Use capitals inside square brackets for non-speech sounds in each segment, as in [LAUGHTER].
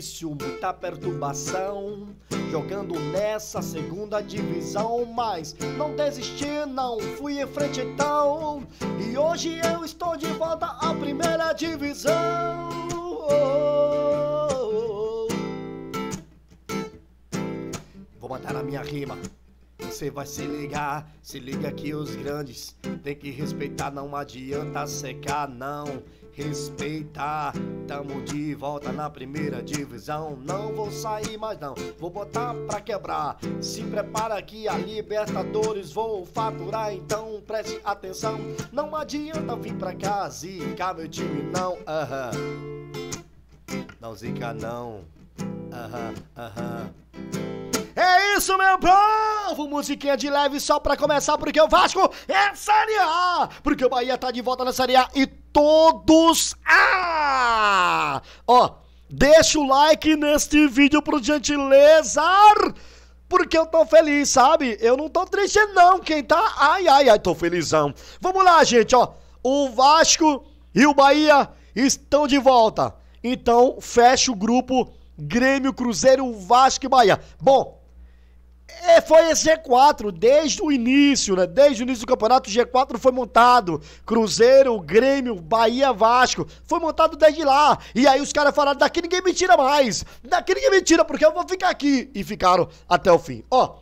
difícil, muita perturbação. Jogando nessa segunda divisão, mas não desisti, não fui em frente então. E hoje eu estou de volta à primeira divisão. Vou matar a minha rima. Você vai se ligar, se liga que os grandes tem que respeitar, não adianta secar, não respeitar. Tamo de volta na primeira divisão. Não vou sair mais não, vou botar pra quebrar. Se prepara que a Libertadores vou faturar, então preste atenção. Não adianta vir pra cá zicar meu time não. Uhum. Não zica não. Aham, aham. É isso, meu povo! Musiquinha de leve só pra começar, porque o Vasco é Série A! Porque o Bahia tá de volta na Série A e todos. Ah! Ó, deixa o like neste vídeo por gentileza. Porque eu tô feliz, sabe? Eu não tô triste não, quem tá? Ai, ai, ai, tô felizão. Vamos lá, gente, ó. O Vasco e o Bahia estão de volta. Então, fecha o grupo Grêmio, Cruzeiro, Vasco e Bahia. Bom, é, foi G4 desde o início, né? Desde o início do campeonato, o G4 foi montado. Cruzeiro, Grêmio, Bahia, Vasco. Foi montado desde lá. E aí os caras falaram: daqui ninguém me tira mais. Daqui ninguém me tira, porque eu vou ficar aqui. E ficaram até o fim. Ó.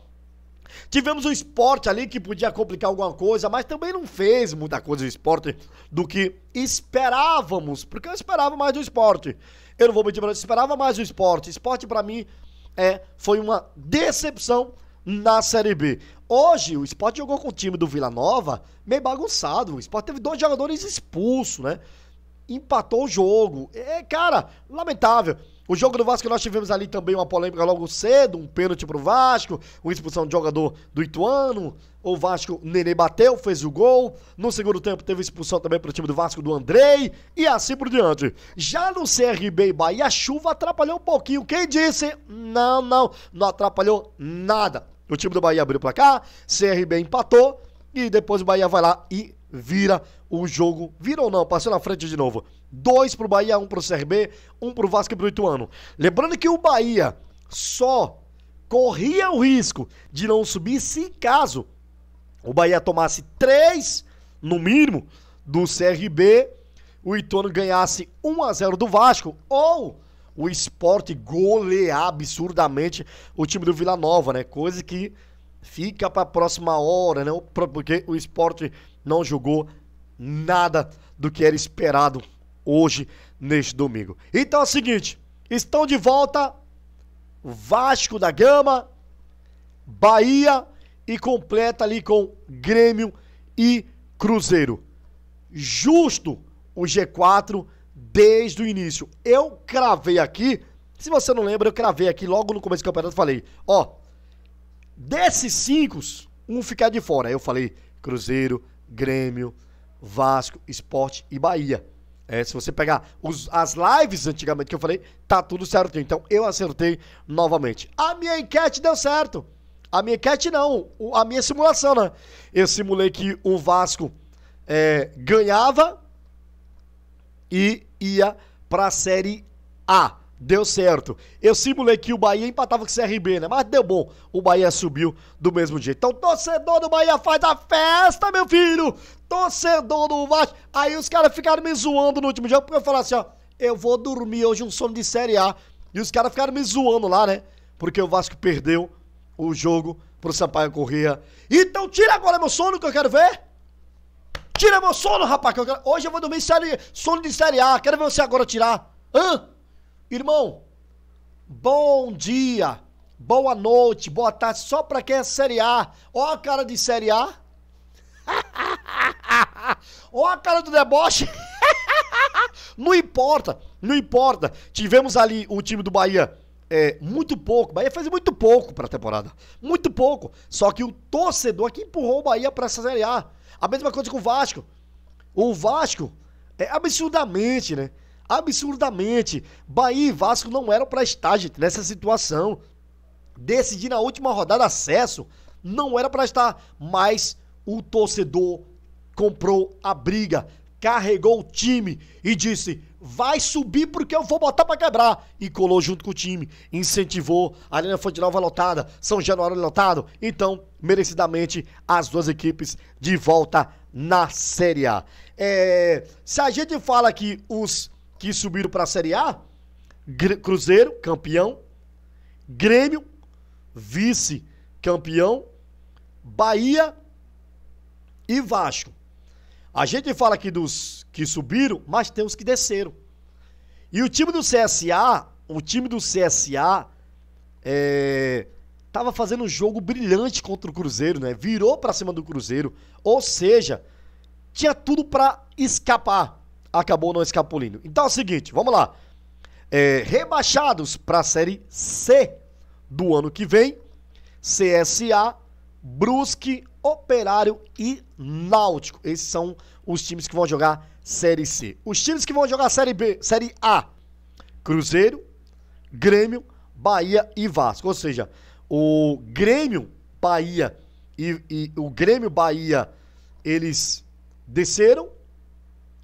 Tivemos o um esporte ali que podia complicar alguma coisa, mas também não fez muita coisa o esporte do que esperávamos, porque eu esperava mais do esporte. Eu não vou mentir, mas eu esperava mais do esporte. Esporte para mim é, foi uma decepção na Série B. Hoje, o Sport jogou com o time do Vila Nova meio bagunçado. O Sport teve dois jogadores expulsos, né? empatou o jogo. É, cara, lamentável. O jogo do Vasco nós tivemos ali também uma polêmica logo cedo, um pênalti pro Vasco, uma expulsão de jogador do Ituano. O Vasco, Nenê bateu, fez o gol. No segundo tempo teve expulsão também pro time do Vasco do Andrei e assim por diante. Já no CRB e Bahia, a chuva atrapalhou um pouquinho. Quem disse? Não, não, não atrapalhou nada. O time do Bahia abriu pra cá, CRB empatou e depois o Bahia vai lá e vira o jogo. Vira ou não, passou na frente de novo. Dois pro Bahia, um pro CRB, um pro Vasco e pro Ituano. Lembrando que o Bahia só corria o risco de não subir se caso o Bahia tomasse três, no mínimo, do CRB, o Ituano ganhasse 1 a 0 do Vasco ou o esporte golear absurdamente o time do Vila Nova, né? Coisa que fica para a próxima hora, né? Porque o esporte não jogou nada do que era esperado hoje, neste domingo. Então é o seguinte: estão de volta Vasco da Gama, Bahia e completa ali com Grêmio e Cruzeiro. Justo o G4 desde o início. Eu cravei aqui, se você não lembra, eu cravei aqui logo no começo do campeonato, falei, ó, Desses cinco, um ficar de fora. eu falei Cruzeiro, Grêmio, Vasco, Esporte e Bahia. É, se você pegar os, as lives antigamente que eu falei, tá tudo certinho. Então eu acertei novamente. A minha enquete deu certo. A minha enquete não, a minha simulação, né? Eu simulei que o Vasco é, ganhava e ia para a Série A. Deu certo. Eu simulei que o Bahia empatava com o CRB, né? Mas deu bom. O Bahia subiu do mesmo jeito. Então, torcedor do Bahia faz a festa, meu filho! Torcedor do Vasco. Aí os caras ficaram me zoando no último jogo, porque eu falei assim, ó. Eu vou dormir hoje um sono de Série A. E os caras ficaram me zoando lá, né? Porque o Vasco perdeu o jogo pro Sampaio Corrêa. Então tira agora meu sono que eu quero ver. Tira meu sono, rapaz. Que eu quero... Hoje eu vou dormir série... sono de Série A. Quero ver você agora tirar. Hã? Irmão, bom dia, boa noite, boa tarde, só pra quem é Série A. Ó a cara de Série A. [LAUGHS] Ó a cara do deboche. [LAUGHS] não importa, não importa. Tivemos ali o time do Bahia é, muito pouco. Bahia fez muito pouco para a temporada. Muito pouco. Só que o torcedor é que empurrou o Bahia para essa Série A. A mesma coisa com o Vasco. O Vasco é absurdamente, né? absurdamente. Bahia e Vasco não eram para estar, gente, nessa situação. Decidir na última rodada acesso não era para estar, mas o torcedor comprou a briga, carregou o time e disse: vai subir porque eu vou botar para quebrar. E colou junto com o time, incentivou. A Arena Fonte Nova lotada, São Januário lotado. Então, merecidamente, as duas equipes de volta na Série A. É, se a gente fala que os que subiram para a Série A, Cruzeiro, campeão, Grêmio, vice-campeão, Bahia e Vasco. A gente fala aqui dos que subiram, mas tem os que desceram. E o time do CSA, o time do CSA é, tava fazendo um jogo brilhante contra o Cruzeiro, né? Virou para cima do Cruzeiro, ou seja, tinha tudo para escapar acabou não escapulindo. Então é o seguinte, vamos lá. É, rebaixados para a Série C do ano que vem, CSA, Brusque, Operário e Náutico. Esses são os times que vão jogar Série C. Os times que vão jogar Série B, Série A, Cruzeiro, Grêmio, Bahia e Vasco. Ou seja, o Grêmio, Bahia e, e o Grêmio Bahia, eles desceram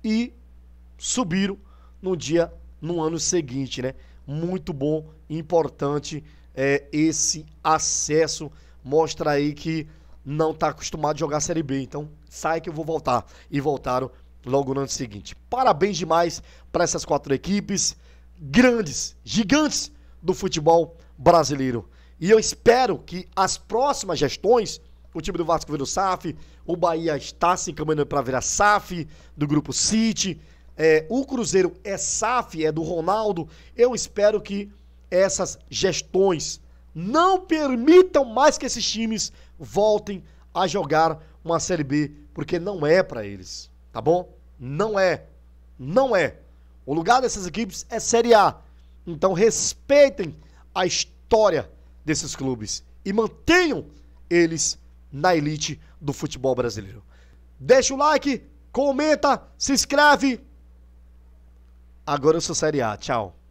e subiram no dia, no ano seguinte, né? Muito bom, importante é, esse acesso. Mostra aí que não está acostumado a jogar Série B. Então, sai que eu vou voltar. E voltaram logo no ano seguinte. Parabéns demais para essas quatro equipes, grandes, gigantes do futebol brasileiro. E eu espero que as próximas gestões, o time do Vasco o SAF, o Bahia está se encaminhando para virar SAF, do Grupo City, é, o Cruzeiro é SAF, é do Ronaldo, eu espero que essas gestões não permitam mais que esses times voltem a jogar uma Série B, porque não é para eles, tá bom? Não é. Não é. O lugar dessas equipes é Série A. Então respeitem a história desses clubes e mantenham eles na elite do futebol brasileiro. Deixa o like, comenta, se inscreve Agora eu sou Série A. Tchau.